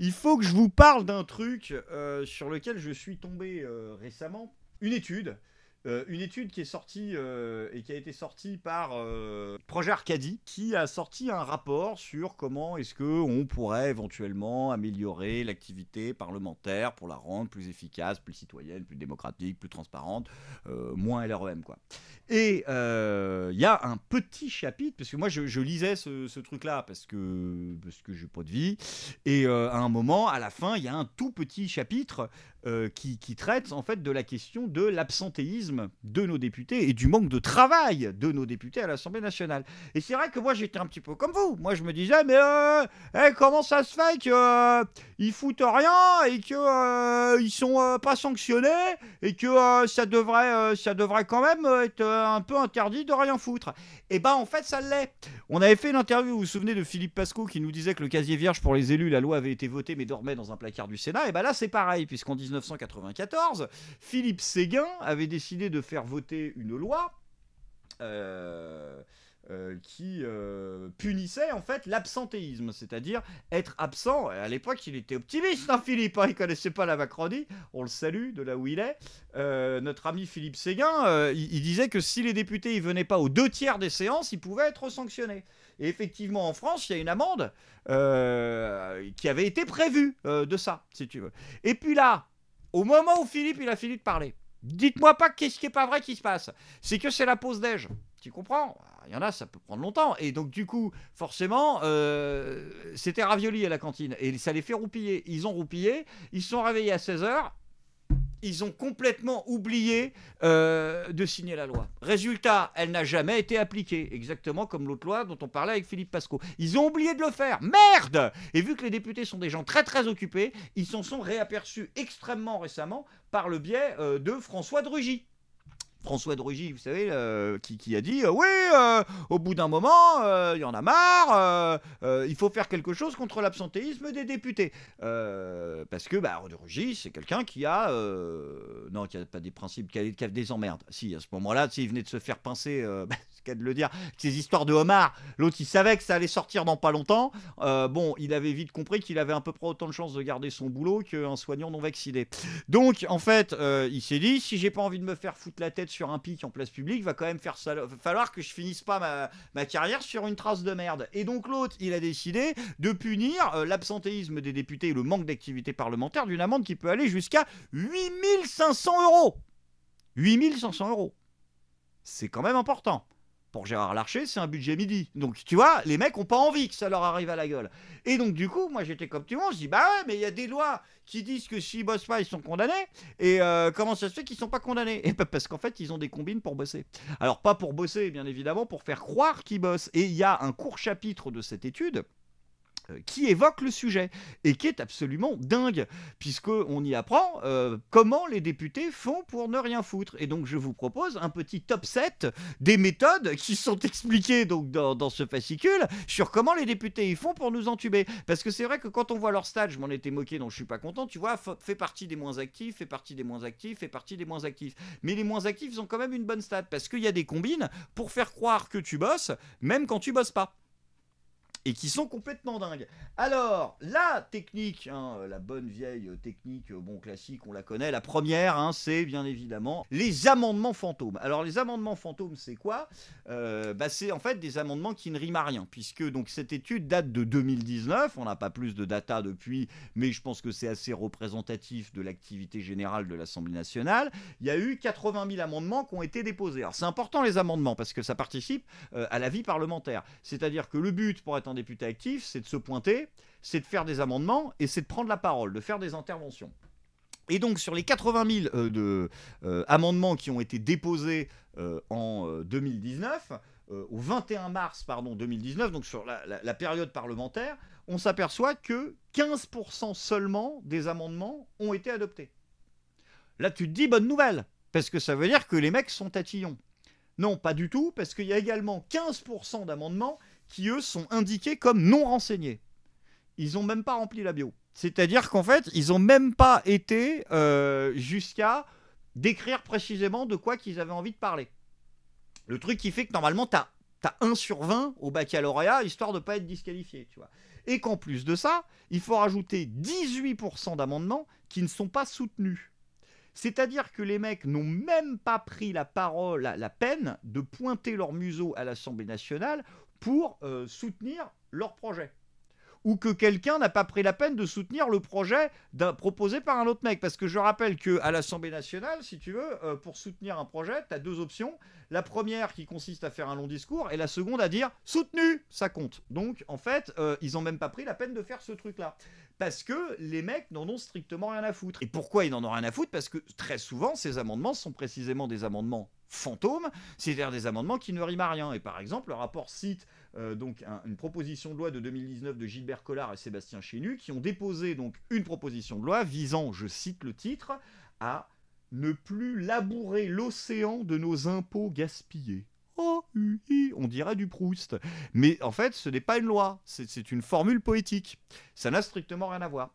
il faut que je vous parle d'un truc euh, sur lequel je suis tombé euh, récemment, une étude euh, une étude qui est sortie euh, et qui a été sortie par euh, Projet Arcadie, qui a sorti un rapport sur comment est-ce que on pourrait éventuellement améliorer l'activité parlementaire pour la rendre plus efficace, plus citoyenne, plus démocratique, plus transparente, moins LREM quoi. Et il y a un petit chapitre parce que moi je, lisais ce, truc-là parce que parce que j'ai pas de vie et à un moment à la fin il y a un tout petit chapitre qui, qui traite en fait de la question de l'absentéisme de nos députés et du manque de travail de nos députés à l'Assemblée nationale. Et c'est vrai que moi j'étais un petit peu comme vous. Moi je me disais mais euh, eh, comment ça se fait qu'ils euh, foutent rien et qu'ils euh, sont pas sanctionnés et que ça devrait ça devrait quand même être un peu interdit de rien foutre. Et eh ben en fait ça l'est. On avait fait une interview, vous vous souvenez de Philippe Pasco qui nous disait que le casier vierge pour les élus, la loi avait été votée mais dormait dans un placard du Sénat. Et eh ben là c'est pareil puisqu'en 1994, Philippe Séguin avait décidé de faire voter une loi euh, euh, qui euh, punissait en fait l'absentéisme, c'est-à-dire être absent. À l'époque, il était optimiste, hein, Philippe, hein, il connaissait pas la Macronie, on le salue de là où il est. notre ami Philippe Séguin, il, disait que si les députés ne venaient pas aux deux tiers des séances, ils pouvaient être sanctionnés. Et effectivement, en France, il y a une amende qui avait été prévue de ça, si tu veux. Et puis là, au moment où Philippe, il a fini de parler, Dites-moi pas qu'est-ce qui est pas vrai qui se passe. C'est que c'est la pause déj. Tu comprends Il y en a, ça peut prendre longtemps. Et donc, du coup, forcément, euh, c'était ravioli à la cantine. Et ça les fait roupiller. Ils ont roupillé, ils se sont réveillés à 16h, ils ont complètement oublié euh, de signer la loi. Résultat, elle n'a jamais été appliquée, exactement comme l'autre loi dont on parlait avec Philippe Pasco. Ils ont oublié de le faire. Merde Et vu que les députés sont des gens très très occupés, ils s'en sont réaperçus extrêmement récemment par le biais euh, de François Drugy. François de Rugy, vous savez, euh, qui, a dit euh, Oui, euh, au bout d'un moment, il y en a marre, il faut faire quelque chose contre l'absentéisme des députés. parce que bah, de c'est quelqu'un qui a. non, qui n'a pas des principes, qui a, qui des emmerdes. Si, à ce moment-là, s'il venait de se faire pincer, bah, c'est de le dire, ces histoires de homards, l'autre il savait que ça allait sortir dans pas longtemps. Euh, bon, il avait vite compris qu'il avait à peu près autant de chances de garder son boulot qu'un soignant non vacciné. Donc en fait, euh, il s'est dit si j'ai pas envie de me faire foutre la tête sur un pic en place publique, va quand même faire falloir que je finisse pas ma, carrière sur une trace de merde. Et donc l'autre, il a décidé de punir euh, l'absentéisme des députés et le manque d'activité parlementaire d'une amende qui peut aller jusqu'à 8500 euros. 8500 euros. C'est quand même important. Pour Gérard Larcher, c'est un budget midi. Donc, tu vois, les mecs n'ont pas envie que ça leur arrive à la gueule. Et donc, du coup, moi, j'étais comme tu vois, Je dis, bah ouais, mais il y a des lois qui disent que s'ils bossent pas, ils sont condamnés. Et euh, comment ça se fait qu'ils sont pas condamnés Et eh ben, Parce qu'en fait, ils ont des combines pour bosser. Alors, pas pour bosser, bien évidemment, pour faire croire qu'ils bossent. Et il y a un court chapitre de cette étude euh, qui évoque le sujet et qui est absolument dingue, puisqu'on y apprend euh, comment les députés font pour ne rien foutre. Et donc je vous propose un petit top 7 des méthodes qui sont expliquées donc, dans, ce fascicule sur comment les députés y font pour nous entuber. Parce que c'est vrai que quand on voit leur stade, je m'en étais moqué, donc je suis pas content, tu vois, fait partie des moins actifs, fait partie des moins actifs, fait partie des moins actifs. Mais les moins actifs ont quand même une bonne stade, parce qu'il y a des combines pour faire croire que tu bosses, même quand tu bosses pas et qui sont complètement dingues. Alors, la technique, hein, euh, la bonne vieille euh, technique, euh, bon classique, on la connaît. La première, hein, c'est bien évidemment les amendements fantômes. Alors, les amendements fantômes, c'est quoi bah, C'est en fait des amendements qui ne riment à rien, puisque donc cette étude date de 2019. On n'a pas plus de data depuis, mais je pense que c'est assez représentatif de l'activité générale de l'Assemblée nationale. Il y a eu 80 000 amendements qui ont été déposés. Alors, c'est important les amendements parce que ça participe à la vie parlementaire. C'est-à-dire que le but pour être député actif, c'est de se pointer, c'est de faire des amendements et c'est de prendre la parole, de faire des interventions. Et donc sur les 80 000 euh, de, euh, amendements qui ont été déposés euh, en 2019, au 21 mars pardon, 2019, donc sur la, période parlementaire, on s'aperçoit que 15% seulement des amendements ont été adoptés. Là tu te dis bonne nouvelle, parce que ça veut dire que les mecs sont tatillons. Non, pas du tout, parce qu'il y a également 15% d'amendements qui, eux, sont indiqués comme non renseignés. Ils n'ont même pas rempli la bio. C'est-à-dire qu'en fait, ils n'ont même pas été euh, jusqu'à décrire précisément de quoi qu'ils avaient envie de parler. Le truc qui fait que normalement, tu as, as, 1 sur 20 au baccalauréat, histoire de ne pas être disqualifié, tu vois. Et qu'en plus de ça, il faut rajouter 18% d'amendements qui ne sont pas soutenus. C'est-à-dire que les mecs n'ont même pas pris la parole, la peine de pointer leur museau à l'Assemblée nationale pour euh, soutenir leur projet. Ou que quelqu'un n'a pas pris la peine de soutenir le projet proposé par un autre mec. Parce que je rappelle qu'à l'Assemblée nationale, si tu veux, euh, pour soutenir un projet, tu as deux options. La première qui consiste à faire un long discours et la seconde à dire soutenu, ça compte. Donc en fait, euh, ils n'ont même pas pris la peine de faire ce truc-là parce que les mecs n'en ont strictement rien à foutre. Et pourquoi ils n'en ont rien à foutre Parce que très souvent, ces amendements sont précisément des amendements Fantôme, c'est-à-dire des amendements qui ne riment à rien. Et par exemple, le rapport cite euh, donc une proposition de loi de 2019 de Gilbert Collard et Sébastien Chenu qui ont déposé donc une proposition de loi visant, je cite le titre, à ne plus labourer l'océan de nos impôts gaspillés. Oh, on dirait du Proust. Mais en fait, ce n'est pas une loi, c'est une formule poétique. Ça n'a strictement rien à voir.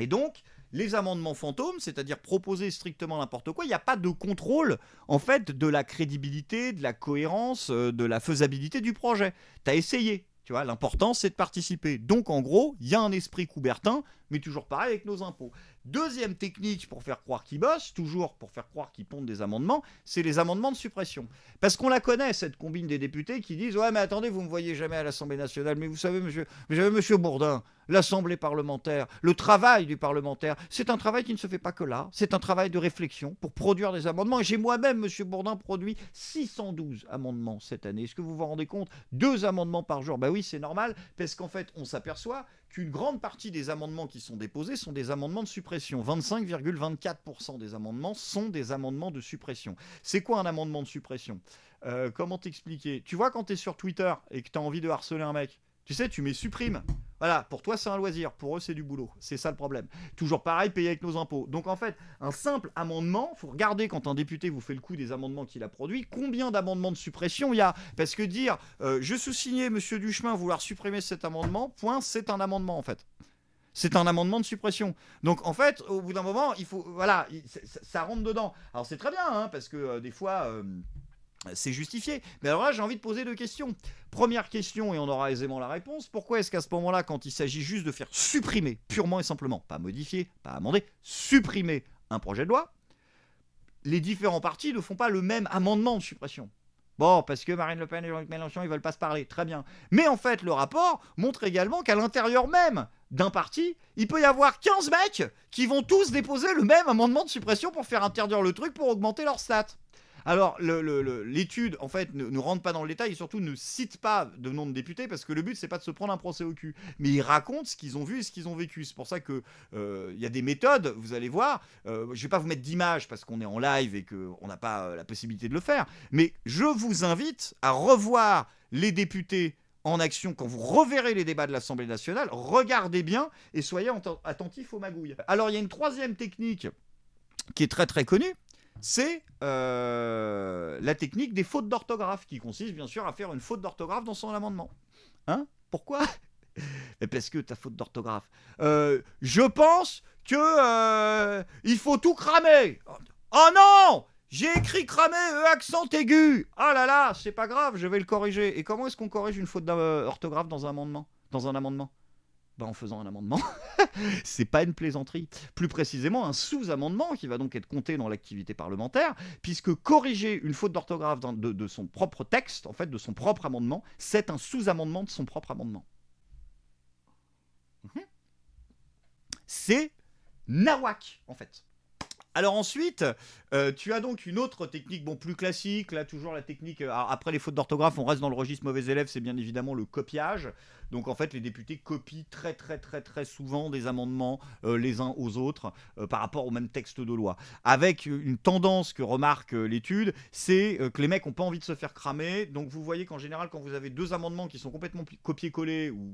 Et donc, les amendements fantômes, c'est-à-dire proposer strictement n'importe quoi, il n'y a pas de contrôle en fait de la crédibilité, de la cohérence, euh, de la faisabilité du projet. Tu as essayé, tu vois, l'important c'est de participer. Donc en gros, il y a un esprit coubertin, mais toujours pareil avec nos impôts. Deuxième technique pour faire croire qu'ils bossent, toujours pour faire croire qu'ils pondent des amendements, c'est les amendements de suppression. Parce qu'on la connaît, cette combine des députés qui disent Ouais, mais attendez, vous ne me voyez jamais à l'Assemblée nationale, mais vous savez, monsieur, vous monsieur Bourdin, l'Assemblée parlementaire, le travail du parlementaire, c'est un travail qui ne se fait pas que là, c'est un travail de réflexion pour produire des amendements. J'ai moi-même, monsieur Bourdin, produit 612 amendements cette année. Est-ce que vous vous rendez compte Deux amendements par jour. Ben oui, c'est normal, parce qu'en fait, on s'aperçoit une grande partie des amendements qui sont déposés sont des amendements de suppression. 25,24% des amendements sont des amendements de suppression. C'est quoi un amendement de suppression euh, Comment t'expliquer Tu vois quand tu es sur Twitter et que tu as envie de harceler un mec, tu sais, tu mets supprime. Voilà, pour toi c'est un loisir, pour eux c'est du boulot. C'est ça le problème. Toujours pareil, payer avec nos impôts. Donc en fait, un simple amendement, faut regarder quand un député vous fait le coup des amendements qu'il a produits, combien d'amendements de suppression il y a. Parce que dire euh, je sous-signais monsieur Duchemin vouloir supprimer cet amendement, point, c'est un amendement en fait. C'est un amendement de suppression. Donc en fait, au bout d'un moment, il faut voilà, ça, rentre dedans. Alors c'est très bien hein, parce que euh, des fois euh, c'est justifié. Mais alors là, j'ai envie de poser deux questions. Première question, et on aura aisément la réponse, pourquoi est-ce qu'à ce, moment-là, quand il s'agit juste de faire supprimer, purement et simplement, pas modifier, pas amender, supprimer un projet de loi, les différents partis ne font pas le même amendement de suppression Bon, parce que Marine Le Pen et Jean-Luc Mélenchon, ils veulent pas se parler, très bien. Mais en fait, le rapport montre également qu'à l'intérieur même d'un parti, il peut y avoir 15 mecs qui vont tous déposer le même amendement de suppression pour faire interdire le truc, pour augmenter leur stat. Alors, l'étude, en fait, ne, rentre pas dans le détail et surtout ne cite pas de nom de députés parce que le but, c'est pas de se prendre un procès au cul. Mais ils racontent ce qu'ils ont vu et ce qu'ils ont vécu. C'est pour ça qu'il euh, il y a des méthodes, vous allez voir. Je euh, je vais pas vous mettre d'image parce qu'on est en live et qu'on n'a pas euh, la possibilité de le faire. Mais je vous invite à revoir les députés en action, quand vous reverrez les débats de l'Assemblée nationale, regardez bien et soyez attentifs aux magouilles. Alors il y a une troisième technique qui est très très connue, c'est euh, la technique des fautes d'orthographe, qui consiste bien sûr à faire une faute d'orthographe dans son amendement. Hein Pourquoi Parce que ta faute d'orthographe. Euh, je pense que euh, il faut tout cramer. Oh non j'ai écrit cramer, accent aigu. Ah là là, c'est pas grave, je vais le corriger. Et comment est-ce qu'on corrige une faute d'orthographe dans un amendement Dans un amendement bah, en faisant un amendement. c'est pas une plaisanterie. Plus précisément, un sous-amendement qui va donc être compté dans l'activité parlementaire, puisque corriger une faute d'orthographe de, de, son propre texte, en fait, de son propre amendement, c'est un sous-amendement de son propre amendement. Mhm. C'est nawak, en fait. Alors ensuite, euh, tu as donc une autre technique, bon, plus classique, là toujours la technique, euh, après les fautes d'orthographe, on reste dans le registre mauvais élève, c'est bien évidemment le copiage. Donc en fait, les députés copient très très très très souvent des amendements euh, les uns aux autres par rapport au même texte de loi. Avec une tendance que remarque l'étude, c'est que les mecs n'ont pas envie de se faire cramer. Donc vous voyez qu'en général, quand vous avez deux amendements qui sont complètement copiés-collés, ou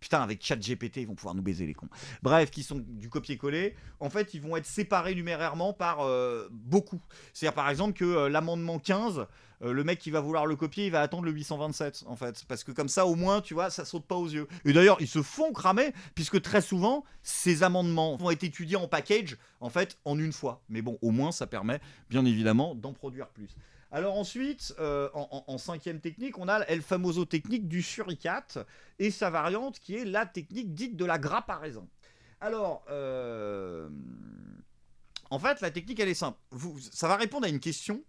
putain, avec GPT, ils vont pouvoir nous baiser les cons. Bref, qui sont du copier-coller, en fait, ils vont être séparés numériquement par euh, beaucoup. C'est-à-dire par exemple que euh, l'amendement 15, euh, le mec qui va vouloir le copier, il va attendre le 827 en fait. Parce que comme ça au moins, tu vois, ça saute pas aux yeux. Et d'ailleurs, ils se font cramer, puisque très souvent, ces amendements vont être étudiés en package, en fait, en une fois. Mais bon, au moins, ça permet bien évidemment d'en produire plus. Alors ensuite, en, cinquième technique, on a el famoso technique du suricate et sa variante qui est la technique dite de la grappe à raisin. Alors, en fait, la technique, elle est simple. ça va répondre à une question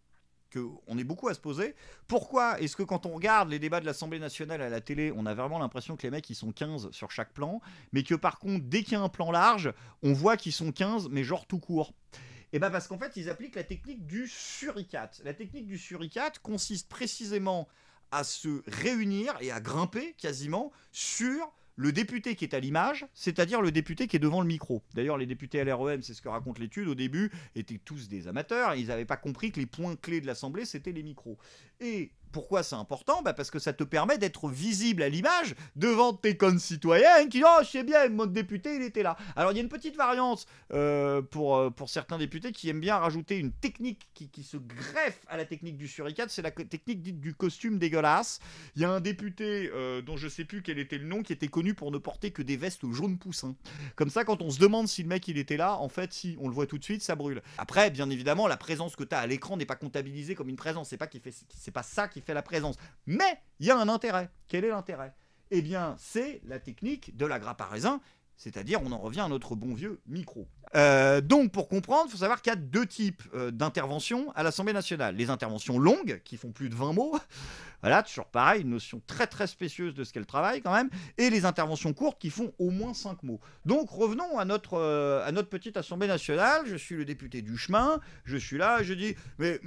qu'on est beaucoup à se poser. Pourquoi est-ce que quand on regarde les débats de l'Assemblée nationale à la télé, on a vraiment l'impression que les mecs, ils sont 15 sur chaque plan, mais que par contre, dès qu'il y a un plan large, on voit qu'ils sont 15, mais genre tout court Et eh bien parce qu'en fait, ils appliquent la technique du suricate. La technique du suricate consiste précisément à se réunir et à grimper quasiment sur le député qui est à l'image, c'est-à-dire le député qui est devant le micro. D'ailleurs, les députés LREM, c'est ce que raconte l'étude, au début étaient tous des amateurs, ils n'avaient pas compris que les points clés de l'Assemblée, c'était les micros. Et pourquoi c'est important bah, Parce que ça te permet d'être visible à l'image devant tes concitoyens qui disent Oh, je sais bien, mon député, il était là. Alors, il y a une petite variance euh, pour, euh, pour certains députés qui aiment bien rajouter une technique qui, se greffe à la technique du suricate c'est la technique dite du costume dégueulasse. Il y a un député euh, dont je sais plus quel était le nom qui était connu pour ne porter que des vestes jaunes poussins. Comme ça, quand on se demande si le mec il était là, en fait, si, on le voit tout de suite, ça brûle. Après, bien évidemment, la présence que tu as à l'écran n'est pas comptabilisée comme une présence. C'est pas, qui fait, c'est pas ça fait la présence. Mais il y a un intérêt. Quel est l'intérêt Eh bien, c'est la technique de la grappe à raisin, c'est-à-dire on en revient à notre bon vieux micro. Euh, donc pour comprendre, il faut savoir qu'il y a deux types euh, d'interventions à l'Assemblée nationale. Les interventions longues, qui font plus de 20 mots, voilà, toujours pareil, une notion très très spécieuse de ce qu'elle travaille quand même, et les interventions courtes qui font au moins 5 mots. Donc revenons à notre, euh, à notre petite Assemblée nationale, je suis le député du chemin, je suis là, je dis, mais...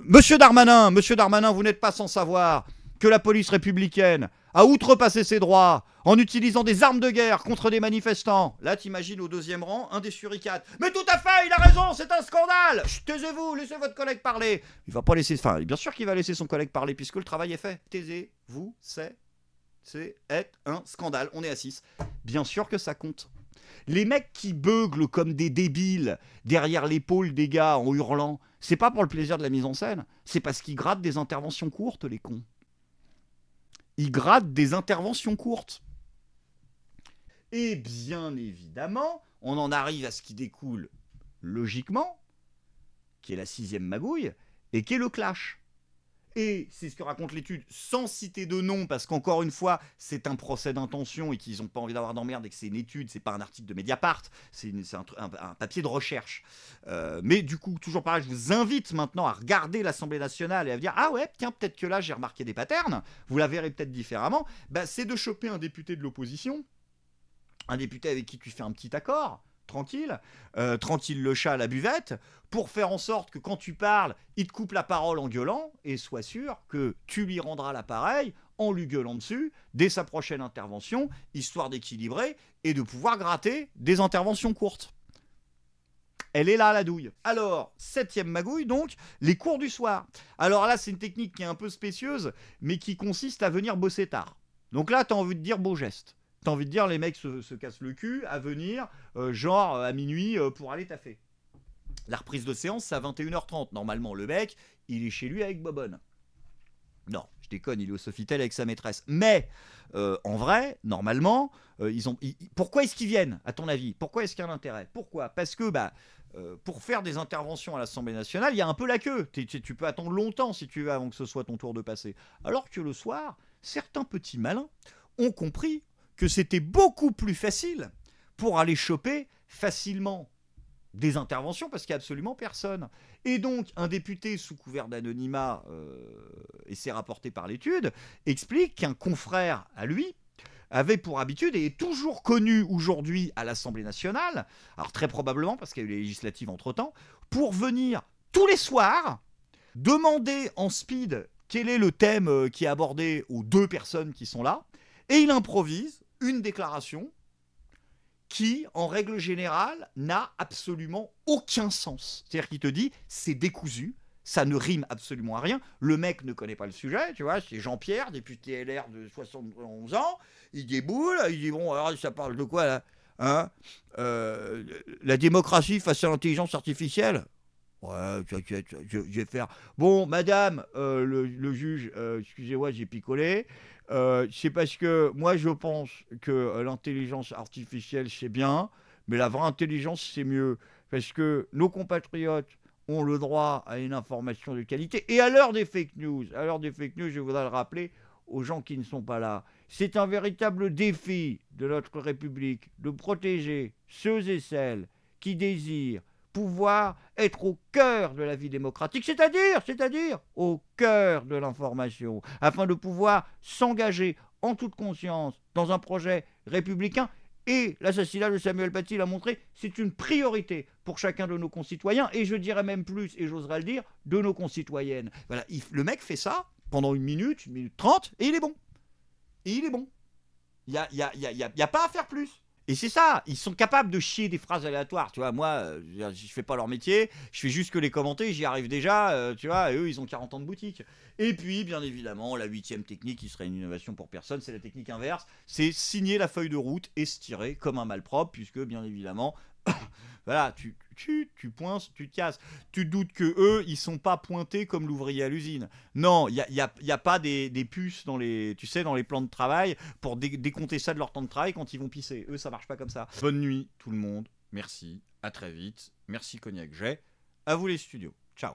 Monsieur Darmanin, monsieur Darmanin, vous n'êtes pas sans savoir que la police républicaine a outrepassé ses droits en utilisant des armes de guerre contre des manifestants. Là, t'imagines au deuxième rang un des suricates. Mais tout à fait, il a raison, c'est un scandale. Taisez-vous, laissez votre collègue parler. Il va pas laisser. Enfin, bien sûr qu'il va laisser son collègue parler puisque le travail est fait. Taisez-vous, c'est c'est être un scandale. On est à 6. Bien sûr que ça compte. Les mecs qui beuglent comme des débiles derrière l'épaule des gars en hurlant c'est pas pour le plaisir de la mise en scène, c'est parce qu'ils grattent des interventions courtes, les cons. Ils grattent des interventions courtes. Et bien évidemment, on en arrive à ce qui découle logiquement, qui est la sixième magouille, et qui est le clash et c'est ce que raconte l'étude, sans citer de nom, parce qu'encore une fois, c'est un procès d'intention et qu'ils n'ont pas envie d'avoir d'emmerde et que c'est une étude, c'est pas un article de Mediapart, c'est un, papier de recherche. Euh, mais du coup, toujours pareil, je vous invite maintenant à regarder l'Assemblée nationale et à dire Ah ouais, tiens, peut-être que là j'ai remarqué des patterns, vous la verrez peut-être différemment. Bah, c'est de choper un député de l'opposition, un député avec qui tu fais un petit accord tranquille, euh, tranquille le chat à la buvette, pour faire en sorte que quand tu parles, il te coupe la parole en gueulant, et sois sûr que tu lui rendras l'appareil en lui gueulant dessus dès sa prochaine intervention, histoire d'équilibrer et de pouvoir gratter des interventions courtes. Elle est là, la douille. Alors, septième magouille, donc, les cours du soir. Alors là, c'est une technique qui est un peu spécieuse, mais qui consiste à venir bosser tard. Donc là, tu as envie de dire beau geste. T'as envie de dire, les mecs se, cassent le cul à venir, euh, genre euh, à minuit, euh, pour aller taffer. La reprise de séance, c'est à 21h30. Normalement, le mec, il est chez lui avec Bobonne. Non, je déconne, il est au Sofitel avec sa maîtresse. Mais, en vrai, normalement, ils ont. pourquoi est-ce qu'ils viennent, à ton avis Pourquoi est-ce qu'il y a un intérêt Pourquoi Parce que, bah. pour faire des interventions à l'Assemblée nationale, il y a un peu la queue. tu, peux attendre longtemps si tu veux avant que ce soit ton tour de passer. Alors que le soir, certains petits malins ont compris que c'était beaucoup plus facile pour aller choper facilement des interventions parce qu'il n'y a absolument personne. Et donc, un député sous couvert d'anonymat, euh, et c'est rapporté par l'étude, explique qu'un confrère à lui avait pour habitude et est toujours connu aujourd'hui à l'Assemblée nationale, alors très probablement parce qu'il y a eu les législatives entre-temps, pour venir tous les soirs demander en speed quel est le thème euh, qui est abordé aux deux personnes qui sont là, et il improvise une déclaration qui, en règle générale, n'a absolument aucun sens. C'est-à-dire qu'il te dit, c'est décousu, ça ne rime absolument à rien. Le mec ne connaît pas le sujet, tu vois, c'est Jean-Pierre, député LR de 71 ans, il déboule, il dit, bon, alors ça parle de quoi là hein, euh, La démocratie face à l'intelligence artificielle je, vais faire. Bon, madame, euh, le, juge, euh, excusez-moi, j'ai picolé. Euh, c'est parce que moi, je pense que l'intelligence artificielle, c'est bien, mais la vraie intelligence, c'est mieux. Parce que nos compatriotes ont le droit à une information de qualité. Et à l'heure des fake news, à l'heure des fake news, je voudrais le rappeler aux gens qui ne sont pas là. C'est un véritable défi de notre République de protéger ceux et celles qui désirent pouvoir être au cœur de la vie démocratique, c'est-à-dire, c'est-à-dire au cœur de l'information, afin de pouvoir s'engager en toute conscience dans un projet républicain. Et l'assassinat de Samuel Paty l'a montré, c'est une priorité pour chacun de nos concitoyens, et je dirais même plus, et j'oserais le dire, de nos concitoyennes. Voilà, le mec fait ça pendant une minute, une minute trente, et il est bon. Et il est bon. Il n'y a, y a, y a, y a pas à faire plus. Et c'est ça, ils sont capables de chier des phrases aléatoires, tu vois. Moi, euh, je fais pas leur métier, je fais juste que les commenter, j'y arrive déjà, euh, tu vois. eux, ils ont 40 ans de boutique. Et puis, bien évidemment, la huitième technique, qui serait une innovation pour personne, c'est la technique inverse. C'est signer la feuille de route et se tirer comme un malpropre, puisque bien évidemment, voilà, tu, tu, tu pointes, tu te casses. Tu doutes que eux, ils sont pas pointés comme l'ouvrier à l'usine. Non, il n'y a, y a, pas des, puces dans les, tu sais, dans les plans de travail pour décompter ça de leur temps de travail quand ils vont pisser. Eux, ça marche pas comme ça. Bonne nuit, tout le monde. Merci. À très vite. Merci Cognac J. À vous les studios. Ciao.